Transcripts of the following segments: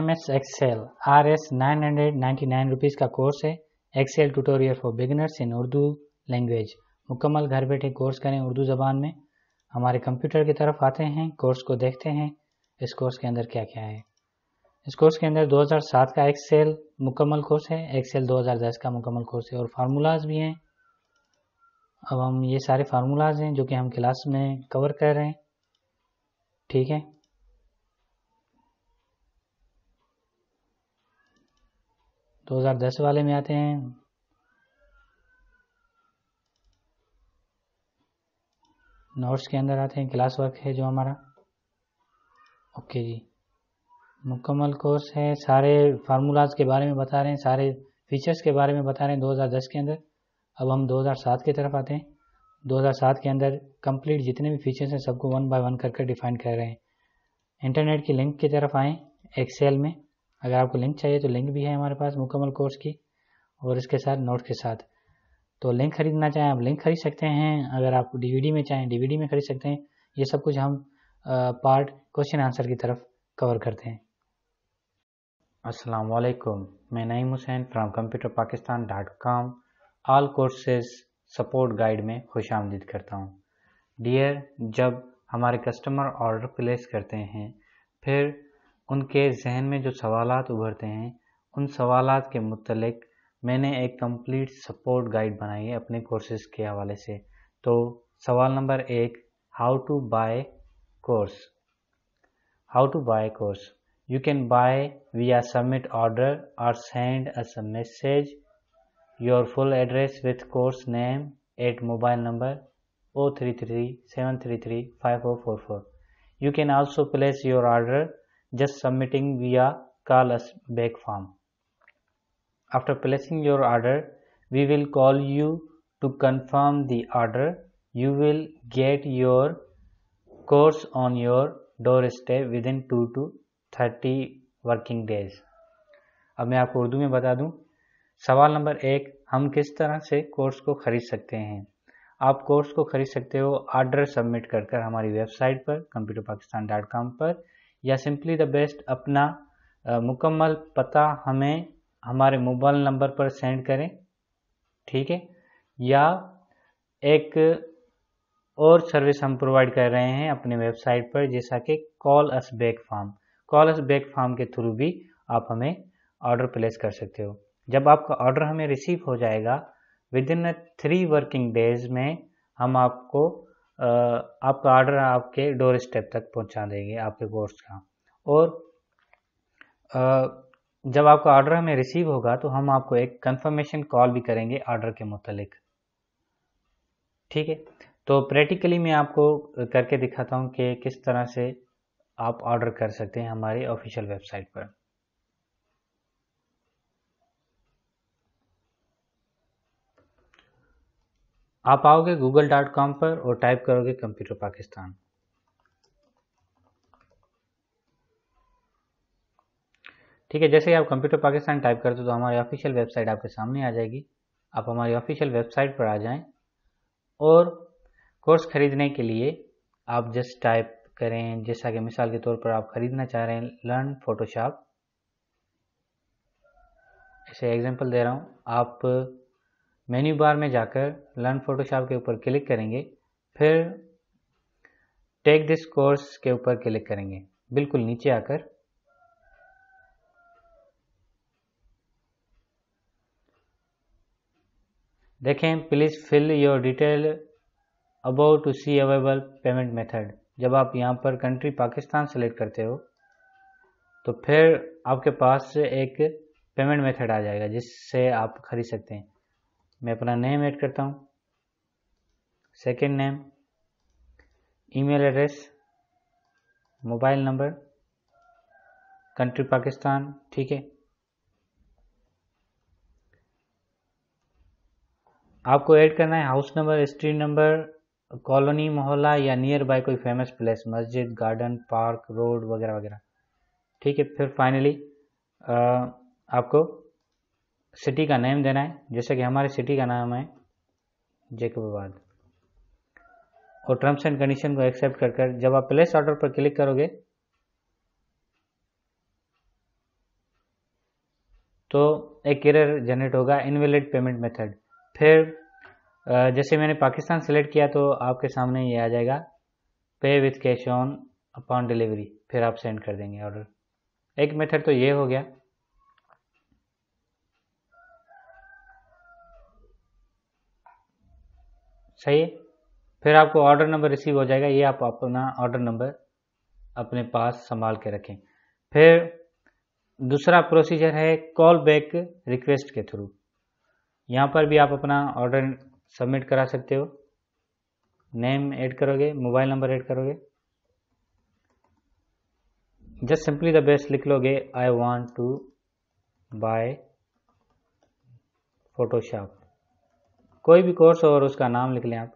M S Excel R S nine का course है Excel tutorial for beginners in Urdu language मुकम्मल घर बैठे कोर्स करें उर्दू ज़बान में हमारे कंप्यूटर की तरफ आते हैं कोर्स को देखते हैं इस कोर्स के अंदर क्या क्या है इस कोर्स के अंदर 2007 का एक्सेल मुकम्मल कोर्स है एक्सेल 2010 का मुकम्मल कोर्स है और फार्मूलाज भी हैं अब हम ये सारे फार्मूलाज हैं जो कि हम क्लास में कवर कर रहे हैं ठीक है 2010 वाले में आते हैं नोट्स के अंदर आते हैं क्लास वर्क है जो हमारा ओके जी मुकम्मल कोर्स है सारे फार्मूलाज के बारे में बता रहे हैं सारे फीचर्स के बारे में बता रहे हैं 2010 के अंदर अब हम 2007 की तरफ आते हैं 2007 के अंदर कंप्लीट जितने भी फीचर्स हैं सबको वन बाय वन करके डिफाइन कर रहे हैं इंटरनेट की लिंक की तरफ आएँ एक्सेल में अगर आपको लिंक चाहिए तो लिंक भी है हमारे पास मुकम्मल कोर्स की और इसके साथ नोट्स के साथ तो लिंक खरीदना चाहें आप लिंक खरीद सकते हैं अगर आप डीवीडी में चाहें डीवीडी में खरीद सकते हैं ये सब कुछ हम पार्ट क्वेश्चन आंसर की तरफ कवर करते हैं असलकुम मैं Naeem Hussain from computer Pakistan dot com all courses support guide में खुश आमदीद करता हूँ डियर जब हमारे कस्टमर ऑर्डर प्लेस करते हैं फिर उनके जहन में जो सवाल उभरते हैं उन सवाल के मतलब मैंने एक कंप्लीट सपोर्ट गाइड बनाई है अपने कोर्सेज के हवाले से तो सवाल नंबर एक how to buy course how to buy course you can buy we are submit order और send us a message your full address with course name at mobile number O three three seven three three five O four four you can also place your order just submitting via call us back form. After placing your order, we will call you to confirm the order. You will get your course on your doorstep within 2 to 30 working days अब मैं आपको उर्दू में बता दूं सवाल नंबर एक हम किस तरह से कोर्स को खरीद सकते हैं आप कोर्स को खरीद सकते हो आर्डर सबमिट कर कर हमारी वेबसाइट पर कंप्यूटर पाकिस्तान डॉट कॉम पर या सिंपली द बेस्ट अपना मुकम्मल पता हमें हमारे मोबाइल नंबर पर सेंड करें ठीक है या एक और सर्विस हम प्रोवाइड कर रहे हैं अपने वेबसाइट पर जैसा कि call us back form call us back form के थ्रू भी आप हमें ऑर्डर प्लेस कर सकते हो जब आपका ऑर्डर हमें रिसीव हो जाएगा within three working days में हम आपको आपका ऑर्डर आपके डोर स्टेप तक पहुंचा देंगे आपके कोर्स का और जब आपका ऑर्डर हमें रिसीव होगा तो हम आपको एक कंफर्मेशन कॉल भी करेंगे ऑर्डर के मुतलिक ठीक है तो प्रैक्टिकली मैं आपको करके दिखाता हूँ कि किस तरह से आप ऑर्डर कर सकते हैं हमारी ऑफिशियल वेबसाइट पर आप आओगे गूगल डॉट कॉम पर और टाइप करोगे कंप्यूटर पाकिस्तान ठीक है जैसे ही आप कंप्यूटर पाकिस्तान टाइप करते हो तो हमारी ऑफिशियल वेबसाइट आपके सामने आ जाएगी आप हमारी ऑफिशियल वेबसाइट पर आ जाएं और कोर्स खरीदने के लिए आप जस्ट टाइप करें जैसा कि मिसाल के तौर पर आप खरीदना चाह रहे हैं लर्न फोटोशॉप ऐसे एग्जांपल दे रहा हूँ आप मेन्यू बार में जाकर लर्न फोटोशॉप के ऊपर क्लिक करेंगे फिर टेक दिस कोर्स के ऊपर क्लिक करेंगे बिल्कुल नीचे आकर देखें please fill your detail about to see available payment method जब आप यहां पर कंट्री पाकिस्तान सेलेक्ट करते हो तो फिर आपके पास एक पेमेंट मेथड आ जाएगा जिससे आप खरीद सकते हैं मैं अपना नेम ऐड करता हूँ second name email address mobile number country Pakistan ठीक है आपको ऐड करना है house number street number colony मोहल्ला या नियर बाय कोई फेमस प्लेस मस्जिद गार्डन पार्क रोड वगैरह वगैरह ठीक है फिर फाइनली आपको सिटी का नेम देना है जैसे कि हमारे सिटी का नाम है जैकबाबाद और टर्म्स एंड कंडीशन को एक्सेप्ट कर कर जब आप प्लेस ऑर्डर पर क्लिक करोगे तो एक एरर जनरेट होगा इनवेलिड पेमेंट मेथड फिर जैसे मैंने पाकिस्तान सेलेक्ट किया तो आपके सामने ये आ जाएगा pay with cash on upon delivery फिर आप सेंड कर देंगे ऑर्डर एक मेथड तो ये हो गया सही है फिर आपको ऑर्डर नंबर रिसीव हो जाएगा ये आप अपना ऑर्डर नंबर अपने पास संभाल के रखें फिर दूसरा प्रोसीजर है कॉल बैक रिक्वेस्ट के थ्रू यहाँ पर भी आप अपना ऑर्डर सबमिट करा सकते हो नेम ऐड करोगे मोबाइल नंबर ऐड करोगे जस्ट सिंपली द बेस्ट लिख लोगे I want to buy Photoshop कोई भी कोर्स और उसका नाम लिख लें आप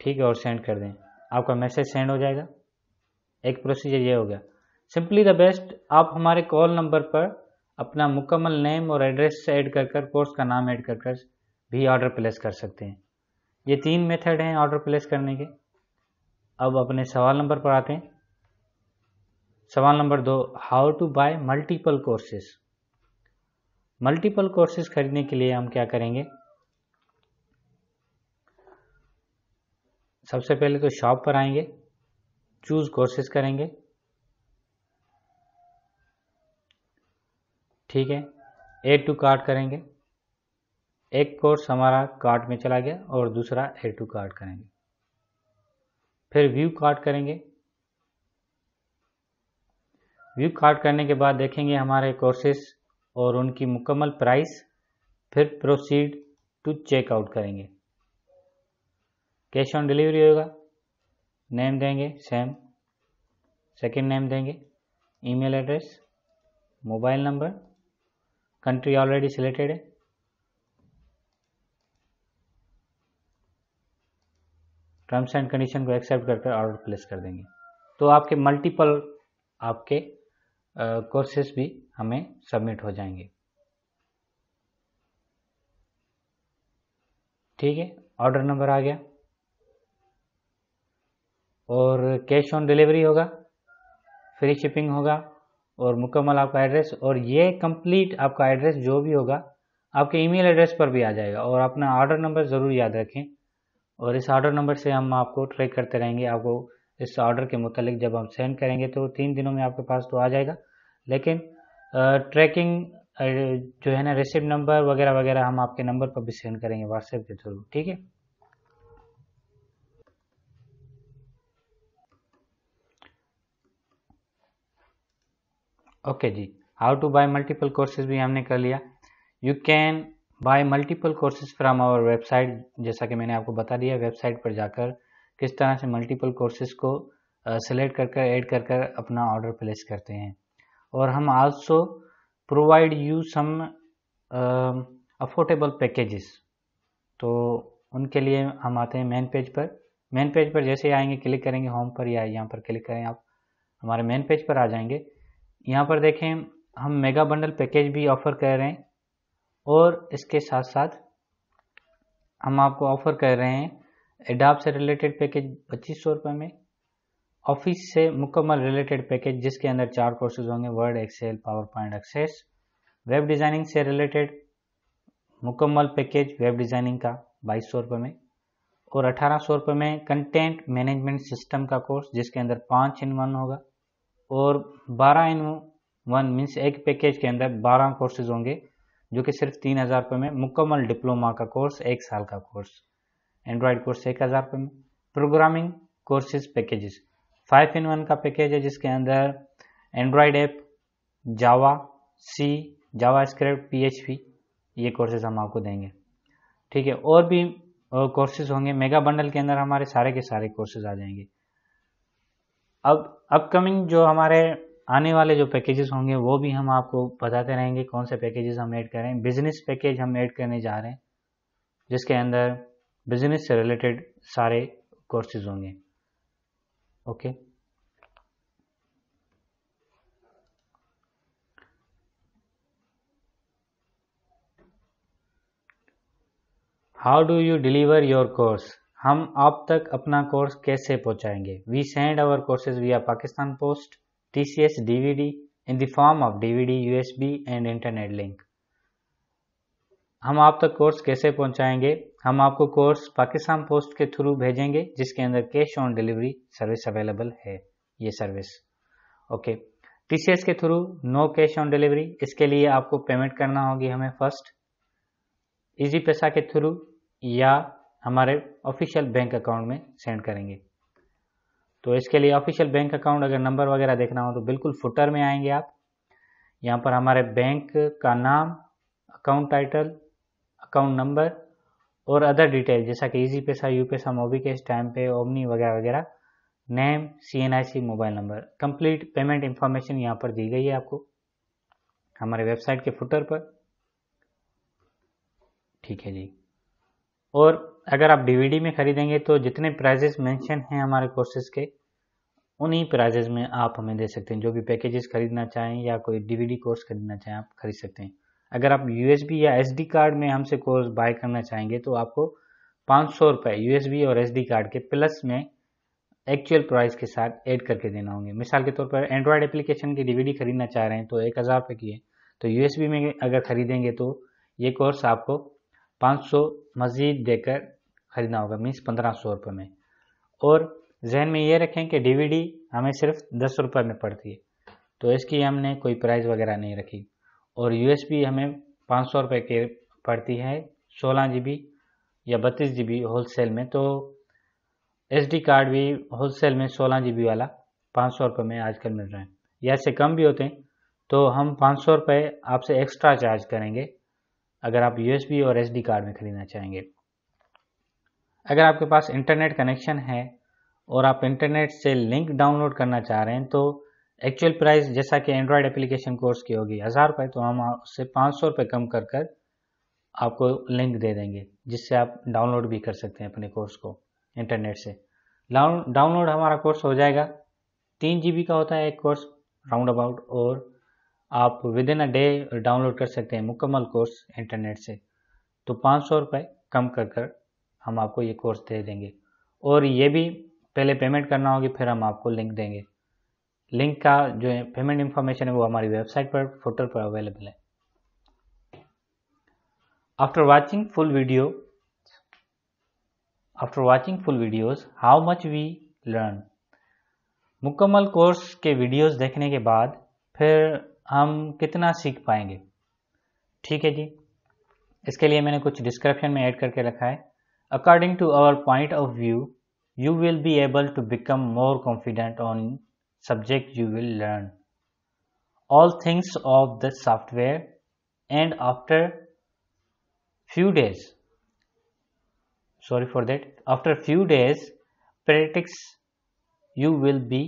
ठीक है और सेंड कर दें आपका मैसेज सेंड हो जाएगा एक प्रोसीजर ये हो गया सिंपली द बेस्ट आप हमारे कॉल नंबर पर अपना मुकम्मल नेम और एड्रेस ऐड कर कर कोर्स का नाम ऐड कर कर भी ऑर्डर प्लेस कर सकते हैं ये तीन मेथड हैं ऑर्डर प्लेस करने के अब अपने सवाल नंबर पर आते हैं सवाल नंबर दो how to buy multiple courses multiple courses खरीदने के लिए हम क्या करेंगे सबसे पहले तो शॉप पर आएंगे चूज कोर्सेज करेंगे ठीक है एड टू कार्ड करेंगे एक कोर्स हमारा कार्ट में चला गया और दूसरा एड टू कार्ड करेंगे फिर व्यू कार्ड करेंगे व्यू कार्ड करने के बाद देखेंगे हमारे कोर्सेस और उनकी मुकम्मल प्राइस फिर प्रोसीड टू चेकआउट करेंगे कैश ऑन डिलीवरी होगा नेम देंगे सेम सेकेंड नेम देंगे email address mobile number country already selected है टर्म्स एंड कंडीशन को एक्सेप्ट करके ऑर्डर प्लेस कर देंगे तो आपके मल्टीपल आपके कोर्सेस भी हमें सबमिट हो जाएंगे ठीक है ऑर्डर नंबर आ गया और कैश ऑन डिलीवरी होगा फ्री शिपिंग होगा और मुकम्मल आपका एड्रेस और ये कंप्लीट आपका एड्रेस जो भी होगा आपके ईमेल एड्रेस पर भी आ जाएगा और अपना ऑर्डर नंबर ज़रूर याद रखें और इस ऑर्डर नंबर से हम आपको ट्रैक करते रहेंगे आपको इस ऑर्डर के मुतालिक जब हम सेंड करेंगे तो तीन दिनों में आपके पास तो आ जाएगा लेकिन ट्रैकिंग जो है ना रिसिप नंबर वगैरह वगैरह हम आपके नंबर पर भी सेंड करेंगे व्हाट्सएप के थ्रू ठीक है ओके जी how to buy multiple courses भी हमने कर लिया you can buy multiple courses from our website जैसा कि मैंने आपको बता दिया वेबसाइट पर जाकर किस तरह से मल्टीपल कोर्सेज को सेलेक्ट कर कर ऐड कर कर अपना ऑर्डर प्लेस करते हैं और हम also provide you some affordable packages तो उनके लिए हम आते हैं मेन पेज पर मेन पेज पर जैसे आएंगे क्लिक करेंगे होम पर या यहाँ पर क्लिक करें आप हमारे मेन पेज पर आ जाएंगे यहाँ पर देखें हम मेगा बंडल पैकेज भी ऑफ़र कर रहे हैं और इसके साथ साथ हम आपको ऑफ़र कर रहे हैं एडाप से रिलेटेड पैकेज पच्चीस सौ रुपये में ऑफिस से मुकम्मल रिलेटेड पैकेज जिसके अंदर चार कोर्सेज होंगे Word Excel PowerPoint Access web designing से रिलेटेड मुकम्मल पैकेज वेब डिज़ाइनिंग का बाईस सौ रुपये में और अठारह सौ रुपये में कंटेंट मैनेजमेंट सिस्टम का कोर्स जिसके अंदर पाँच इन वन होगा और बारह इन वन मीन्स एक पैकेज के अंदर बारह कोर्सेज होंगे जो कि सिर्फ तीन हज़ार रुपये में मुकम्मल डिप्लोमा का कोर्स एक साल का कोर्स एंड्रॉयड कोर्स एक हज़ार रुपये में programming courses packages five in one का पैकेज है जिसके अंदर Android app Java C JavaScript P ये कोर्सेज हम आपको देंगे ठीक है और भी कोर्सेज होंगे मेगा बंडल के अंदर हमारे सारे के सारे कोर्सेज आ जाएंगे अब अपकमिंग जो हमारे आने वाले जो पैकेजेस होंगे वो भी हम आपको बताते रहेंगे कौन से पैकेजेस हम ऐड करें बिजनेस पैकेज हम ऐड करने जा रहे हैं जिसके अंदर बिजनेस से रिलेटेड सारे कोर्सेज होंगे okay how do you deliver your course हम आप तक अपना कोर्स कैसे पहुंचाएंगे we send our courses we are Pakistan Post TCS DVD in the form of DVD USB and internet link हम आप तक कोर्स कैसे पहुंचाएंगे हम आपको कोर्स पाकिस्तान पोस्ट के थ्रू भेजेंगे जिसके अंदर cash on delivery service available है ये सर्विस ओके टीसीएस के through no cash on delivery इसके लिए आपको पेमेंट करना होगी हमें फर्स्ट इजी पैसा के थ्रू या हमारे ऑफिशियल बैंक अकाउंट में सेंड करेंगे तो इसके लिए ऑफिशियल बैंक अकाउंट अगर नंबर वगैरह देखना हो तो बिल्कुल फुटर में आएंगे आप यहाँ पर हमारे बैंक का नाम अकाउंट टाइटल अकाउंट नंबर और अदर डिटेल जैसा कि Easypaisa UPaisa Mobicash Timepay Omni वगैरह वगैरह name C N I C mobile number complete payment information यहाँ पर दी गई है आपको हमारे वेबसाइट के फुटर पर ठीक है जी और अगर आप डीवीडी में खरीदेंगे तो जितने प्राइजेस मेंशन हैं हमारे कोर्सेज के उन्हीं प्राइजेज में आप हमें दे सकते हैं जो भी पैकेजेस खरीदना चाहें या कोई डीवीडी कोर्स खरीदना चाहें आप खरीद सकते हैं अगर आप यू या एस कार्ड में हमसे कोर्स बाय करना चाहेंगे तो आपको पाँच सौ रुपये यू और एस कार्ड के प्लस में एक्चुअल प्राइस के साथ ऐड करके देना होंगे मिसाल के तौर पर एंड्रॉयड एप्लीकेशन की डीवीडी खरीदना चाह रहे हैं तो एक हज़ार रुपये की है तो यू में अगर ख़रीदेंगे तो ये कोर्स आपको पाँच सौ मज़ीद देकर ख़रीदना होगा मीन्स पंद्रह सौ रुपये में और जहन में ये रखें कि डीवीडी हमें सिर्फ दस रुपये में पड़ती है तो इसकी हमने कोई प्राइस वगैरह नहीं रखी और यू हमें पाँच सौ रुपये के पड़ती है सोलह जी या बत्तीस जीबी होलसेल में तो डी कार्ड भी होलसेल में सोलह बी वाला पाँच सौ रुपये में आजकल मिल रहा है या इससे कम भी होते हैं तो हम पाँच सौ रुपये आपसे एक्स्ट्रा चार्ज करेंगे अगर आप यू और डी कार्ड में ख़रीदना चाहेंगे अगर आपके पास इंटरनेट कनेक्शन है और आप इंटरनेट से लिंक डाउनलोड करना चाह रहे हैं तो एक्चुअल प्राइस जैसा कि एंड्रॉयड एप्लीकेशन कोर्स की होगी हज़ार रुपये तो हम उससे पाँच सौ रुपये कम कर कर आपको लिंक दे देंगे जिससे आप डाउनलोड भी कर सकते हैं अपने कोर्स को इंटरनेट से डाउनलोड हमारा कोर्स हो जाएगा तीन जी का होता है एक कोर्स राउंड अबाउट और आप within a day download कर सकते हैं मुकम्मल कोर्स इंटरनेट से तो पाँच सौ रुपये कम कर कर हम आपको ये कोर्स दे देंगे और ये भी पहले पेमेंट करना होगी फिर हम आपको लिंक देंगे लिंक का जो है पेमेंट इंफॉर्मेशन है वो हमारी वेबसाइट पर पोर्टल पर अवेलेबल है after watching full video after watching full videos how much we learn मुकम्मल कोर्स के वीडियोस देखने के बाद फिर हम कितना सीख पाएंगे ठीक है जी इसके लिए मैंने कुछ डिस्क्रिप्शन में ऐड करके रखा है according to our point of view you will be able to become more confident on subject you will learn. All things of the software and after few days sorry for that after few days practice you will be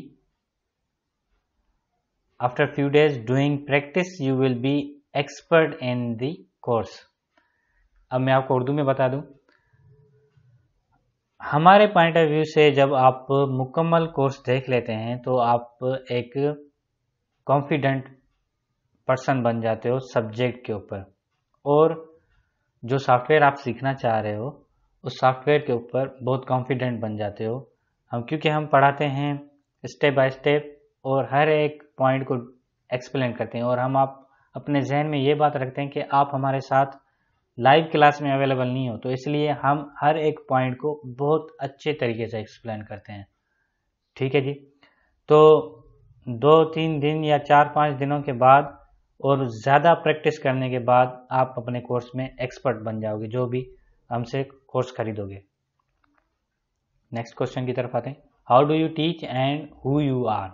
after few days doing practice you will be expert in the course अब मैं आपको उर्दू में बता दूं हमारे point of view से जब आप मुकम्मल कोर्स देख लेते हैं तो आप एक कॉन्फिडेंट पर्सन बन जाते हो सब्जेक्ट के ऊपर और जो सॉफ्टवेयर आप सीखना चाह रहे हो उस सॉफ्टवेयर के ऊपर बहुत कॉन्फिडेंट बन जाते हो हम क्योंकि हम पढ़ाते हैं स्टेप बाय स्टेप और हर एक पॉइंट को एक्सप्लेन करते हैं और हम आप अपने जहन में ये बात रखते हैं कि आप हमारे साथ लाइव क्लास में अवेलेबल नहीं हो तो इसलिए हम हर एक पॉइंट को बहुत अच्छे तरीके से एक्सप्लेन करते हैं ठीक है जी तो दो तीन दिन या चार पाँच दिनों के बाद और ज़्यादा प्रैक्टिस करने के बाद आप अपने कोर्स में एक्सपर्ट बन जाओगे जो भी हमसे कोर्स खरीदोगे नेक्स्ट क्वेश्चन की तरफ आते हैं how do you teach and who you are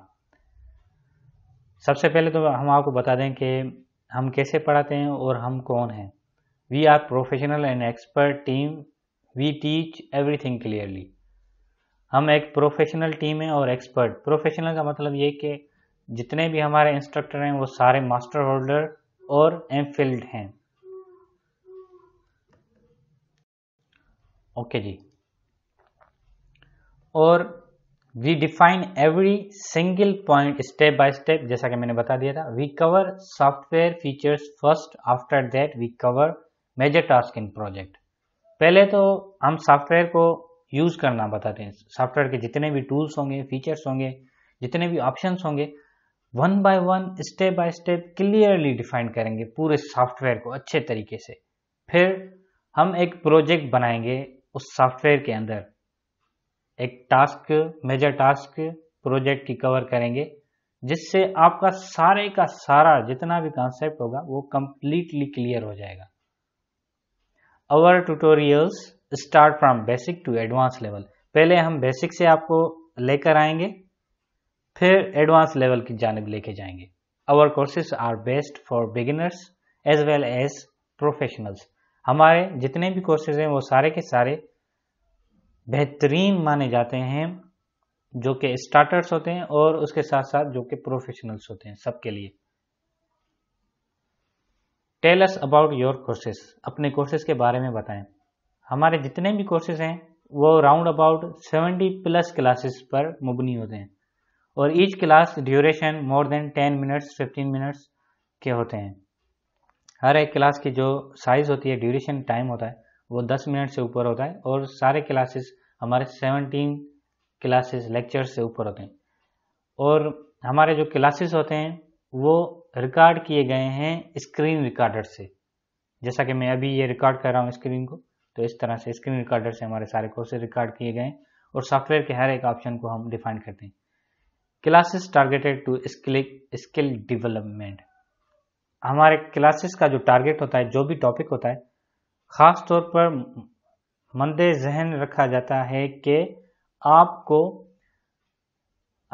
सबसे पहले तो हम आपको बता दें कि हम कैसे पढ़ाते हैं और हम कौन हैं We are professional and expert team. We teach everything clearly. हम एक प्रोफेशनल टीम है और एक्सपर्ट प्रोफेशनल का मतलब ये कि जितने भी हमारे इंस्ट्रक्टर हैं वो सारे मास्टर होल्डर और एम फील्ड हैं ओके जी और we define every single point step by step जैसा कि मैंने बता दिया था we cover software features first after that we cover major task in project पहले तो हम सॉफ्टवेयर को यूज़ करना बताते हैं सॉफ्टवेयर के जितने भी टूल्स होंगे फीचर्स होंगे जितने भी ऑप्शंस होंगे one by one step by step clearly define करेंगे पूरे सॉफ्टवेयर को अच्छे तरीके से फिर हम एक प्रोजेक्ट बनाएंगे उस सॉफ्टवेयर के अंदर एक टास्क मेजर टास्क प्रोजेक्ट की कवर करेंगे जिससे आपका सारे का सारा जितना भी कॉन्सेप्ट होगा वो कंप्लीटली क्लियर हो जाएगा our tutorials start from basic to advance level पहले हम बेसिक से आपको लेकर आएंगे फिर एडवांस लेवल की जानब लेके जाएंगे our courses are best for beginners as well as professionals हमारे जितने भी कोर्सेज हैं वो सारे के सारे बेहतरीन माने जाते हैं जो कि स्टार्टर्स होते हैं और उसके साथ साथ जो कि प्रोफेशनल्स होते हैं सबके लिए tell us about your courses अपने कोर्सेज के बारे में बताएं हमारे जितने भी कोर्सेज हैं वो round about seventy plus classes पर मुबनी होते हैं और each class duration more than ten minutes fifteen minutes के होते हैं हर एक क्लास की जो साइज़ होती है ड्यूरेशन टाइम होता है वो दस मिनट से ऊपर होता है और सारे क्लासेस हमारे सेवनटीन क्लासेस लेक्चर से ऊपर होते हैं और हमारे जो क्लासेस होते हैं वो रिकॉर्ड किए गए हैं स्क्रीन रिकॉर्डर से जैसा कि मैं अभी ये रिकॉर्ड कर रहा हूँ स्क्रीन को तो इस तरह से स्क्रीन रिकॉर्डर से हमारे सारे कोर्सेज रिकॉर्ड किए गए हैं और सॉफ्टवेयर के हर एक ऑप्शन को हम डिफाइन करते हैं classes targeted to skill skill development हमारे क्लासेस का जो टारगेट होता है जो भी टॉपिक होता है ख़ास तौर पर मंद जहन रखा जाता है कि आपको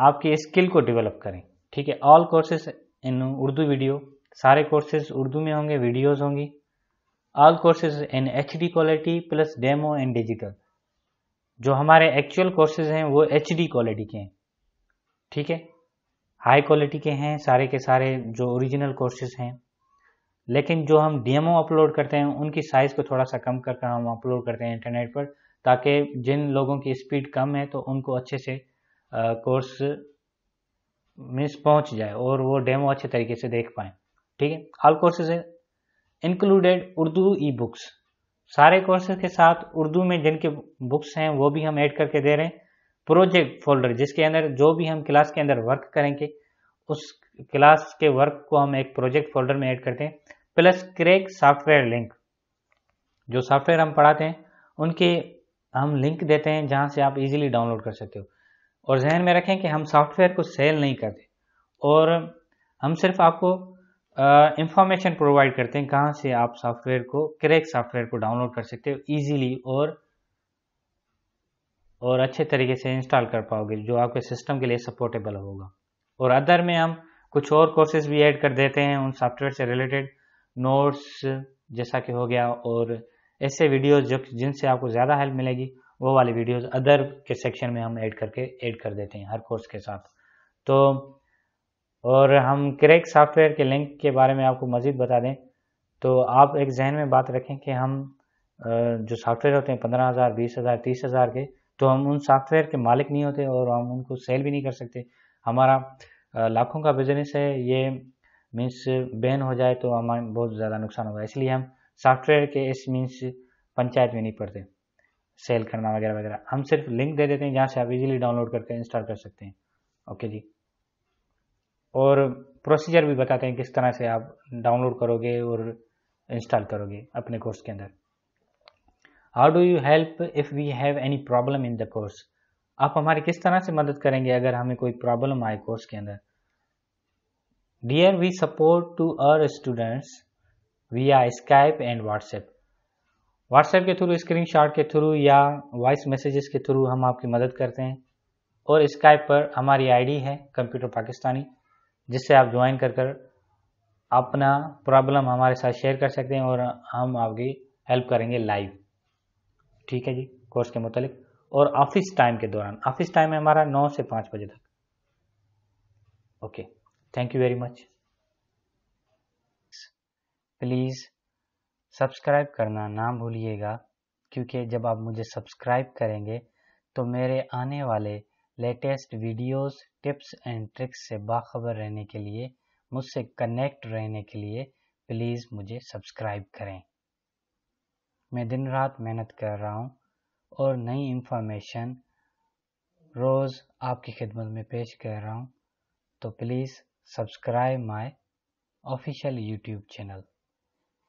आपकी स्किल को डेवलप करें ठीक है all courses in Urdu video सारे कोर्सेज उर्दू में होंगे वीडियोस होंगी all courses in H quality plus demo and digital जो हमारे एक्चुअल कोर्सेज हैं वो एच क्वालिटी के हैं ठीक है हाई क्वालिटी के हैं सारे के सारे जो ओरिजिनल कोर्सेज हैं लेकिन जो हम डीएमओ अपलोड करते हैं उनकी साइज़ को थोड़ा सा कम करके हम अपलोड करते हैं इंटरनेट पर ताकि जिन लोगों की स्पीड कम है तो उनको अच्छे से कोर्स मीन्स पहुंच जाए और वो डेमो अच्छे तरीके से देख पाए ठीक है ऑल कोर्सेज है इंक्लूडेड उर्दू ई बुक्स सारे कोर्सेज के साथ उर्दू में जिनके बुक्स हैं वो भी हम ऐड करके दे रहे हैं प्रोजेक्ट फोल्डर जिसके अंदर जो भी हम क्लास के अंदर वर्क करेंगे उस क्लास के वर्क को हम एक प्रोजेक्ट फोल्डर में ऐड करते हैं प्लस क्रेक सॉफ्टवेयर लिंक जो सॉफ्टवेयर हम पढ़ाते हैं उनके हम लिंक देते हैं जहां से आप इजीली डाउनलोड कर सकते हो और जहन में रखें कि हम सॉफ्टवेयर को सेल नहीं करते और हम सिर्फ आपको इंफॉर्मेशन प्रोवाइड करते हैं कहाँ से आप सॉफ्टवेयर को क्रैक सॉफ्टवेयर को डाउनलोड कर सकते हो ईजीली और और अच्छे तरीके से इंस्टॉल कर पाओगे जो आपके सिस्टम के लिए सपोर्टेबल होगा और अदर में हम कुछ और कोर्सेज भी ऐड कर देते हैं उन सॉफ्टवेयर से रिलेटेड नोट्स जैसा कि हो गया और ऐसे वीडियोज जो जिनसे आपको ज़्यादा हेल्प मिलेगी वो वाली वीडियोस अदर के सेक्शन में हम ऐड करके ऐड कर देते हैं हर कोर्स के साथ तो और हम क्रेक सॉफ्टवेयर के लिंक के बारे में आपको मज़ीद बता दें तो आप एक जहन में बात रखें कि हम जो सॉफ्टवेयर होते हैं पंद्रह हज़ार बीस हज़ार तीस हज़ार के तो हम उन सॉफ्टवेयर के मालिक नहीं होते और हम उनको सेल भी नहीं कर सकते हमारा लाखों का बिजनेस है ये मीन्स बैन हो जाए तो हमारा बहुत ज़्यादा नुकसान होगा इसलिए हम सॉफ्टवेयर के इस मीन्स पंचायत में नहीं पड़ते सेल करना वगैरह वगैरह हम सिर्फ लिंक दे देते हैं जहाँ से आप इजीली डाउनलोड करके इंस्टॉल कर सकते हैं ओके जी और प्रोसीजर भी बताते हैं किस तरह से आप डाउनलोड करोगे और इंस्टॉल करोगे अपने कोर्स के अंदर how do you help if we have any problem in the course आप हमारी किस तरह से मदद करेंगे अगर हमें कोई प्रॉब्लम आए कोर्स के अंदर dear we support to our students we are Skype and WhatsApp WhatsApp के थ्रू स्क्रीनशॉट के थ्रू या वॉइस मैसेजेस के थ्रू हम आपकी मदद करते हैं और स्काइप पर हमारी आईडी है कंप्यूटर पाकिस्तानी जिससे आप ज्वाइन कर कर अपना प्रॉब्लम हमारे साथ शेयर कर सकते हैं और हम आपकी हेल्प करेंगे लाइव ठीक है जी कोर्स के मुतालिक और ऑफिस टाइम के दौरान ऑफिस टाइम है हमारा नौ से पाँच बजे तक okay thank you very much please subscribe करना ना भूलिएगा क्योंकि जब आप मुझे सब्सक्राइब करेंगे तो मेरे आने वाले latest videos tips and tricks से बाखबर रहने के लिए मुझसे कनेक्ट रहने के लिए प्लीज़ मुझे सब्सक्राइब करें मैं दिन रात मेहनत कर रहा हूँ और नई इन्फॉर्मेशन रोज़ आपकी खिदमत में पेश कर रहा हूँ तो please subscribe my official YouTube channel